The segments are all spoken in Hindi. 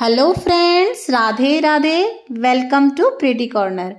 hello friends Radhe Radhe welcome to pretty corner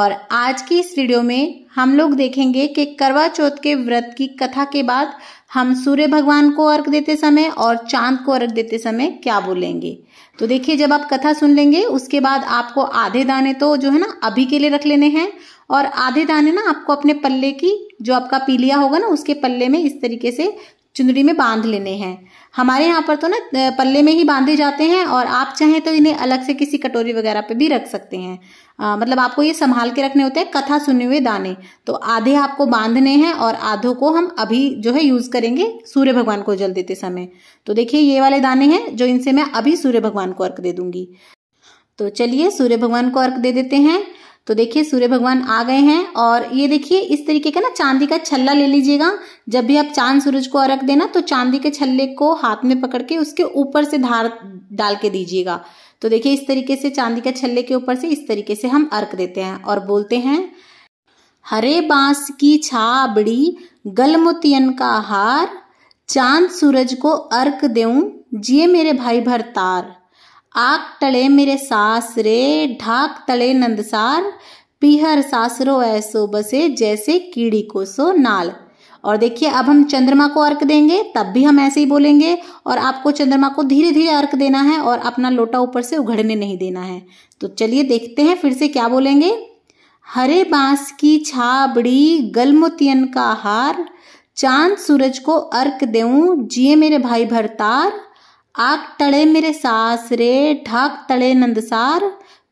और आज की इस वीडियो में हम लोग देखेंगे कि करवा चौथ के व्रत की कथा के बाद हम सूर्य भगवान को अर्घ देते समय और चांद को अर्घ देते समय क्या बोलेंगे तो देखिए जब आप कथा सुन लेंगे उसके बाद आपको आधे दाने तो जो है ना अभी के लिए रख लेने हैं और आधे दाने ना आपको अपने पल्ले की जो आपका पीलिया होगा ना उसके पल्ले में इस तरीके से चुनरी में बांध लेने हैं हमारे यहाँ पर तो ना पल्ले में ही बांधे जाते हैं और आप चाहें तो इन्हें अलग से किसी कटोरी वगैरह पे भी रख सकते हैं आ, मतलब आपको ये संभाल के रखने होते हैं कथा सुने हुए दाने तो आधे आपको बांधने हैं और आधों को हम अभी जो है यूज करेंगे सूर्य भगवान को जल देते समय तो देखिए ये वाले दाने हैं जो इनसे मैं अभी सूर्य भगवान को अर्क दे दूंगी तो चलिए सूर्य भगवान को अर्क दे देते हैं तो देखिए सूर्य भगवान आ गए हैं और ये देखिए इस तरीके का ना चांदी का छल्ला ले लीजिएगा जब भी आप चांद सूरज को अर्घ देना तो चांदी के छल्ले को हाथ में पकड़ के उसके ऊपर से धार डाल के दीजिएगा तो देखिए इस तरीके से चांदी के छल्ले के ऊपर से इस तरीके से हम अर्क देते हैं और बोलते हैं हरे बांस की छाबड़ी गलमुतियन का हार चांद सूरज को अर्क देऊं जिए मेरे भाई भरतार आग टले मेरे सास रे ढाक तले नंदसार पीहर सासरो ऐसो बसे जैसे कीड़ी को सो नाल और देखिए अब हम चंद्रमा को अर्क देंगे तब भी हम ऐसे ही बोलेंगे और आपको चंद्रमा को धीरे धीरे अर्क देना है और अपना लोटा ऊपर से उघड़ने नहीं देना है तो चलिए देखते हैं फिर से क्या बोलेंगे हरे बांस की छाबड़ी गलमुतियन का हार चांद सूरज को अर्क देऊं जिए मेरे भाई भरतार आग तड़े मेरे सास रे ढाक तड़े नंदसार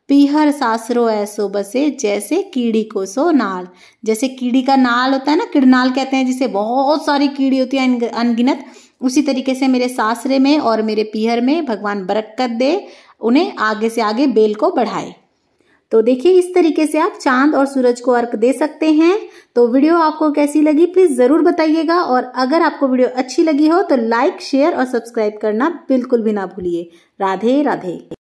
पीहर सासरो ऐसो बसे जैसे कीड़ी को सो नाल जैसे कीड़ी का नाल होता है ना किड़नाल कहते हैं जिसे बहुत सारी कीड़ी होती है अनगिनत उसी तरीके से मेरे सासरे में और मेरे पीहर में भगवान बरकत दे उन्हें आगे से आगे बेल को बढ़ाए तो देखिए इस तरीके से आप चांद और सूरज को अर्क दे सकते हैं तो वीडियो आपको कैसी लगी प्लीज जरूर बताइएगा और अगर आपको वीडियो अच्छी लगी हो तो लाइक शेयर और सब्सक्राइब करना बिल्कुल भी ना भूलिए राधे राधे